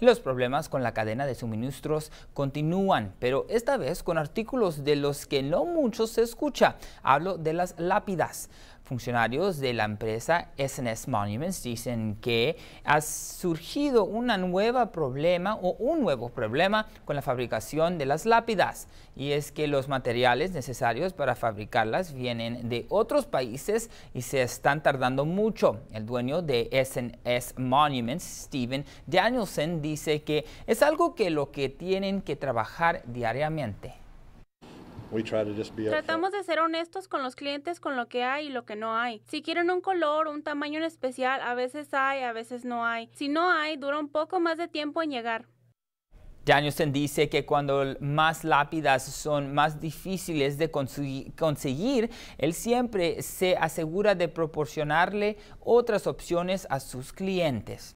Los problemas con la cadena de suministros continúan, pero esta vez con artículos de los que no mucho se escucha. Hablo de las lápidas funcionarios de la empresa SNS Monuments dicen que ha surgido un nuevo problema o un nuevo problema con la fabricación de las lápidas y es que los materiales necesarios para fabricarlas vienen de otros países y se están tardando mucho. El dueño de SNS Monuments, Steven Danielson, dice que es algo que lo que tienen que trabajar diariamente. Tratamos de ser honestos con los clientes con lo que hay y lo que no hay. Si quieren un color, un tamaño en especial, a veces hay, a veces no hay. Si no hay, dura un poco más de tiempo en llegar. Danielson dice que cuando más lápidas son más difíciles de conseguir, él siempre se asegura de proporcionarle otras opciones a sus clientes.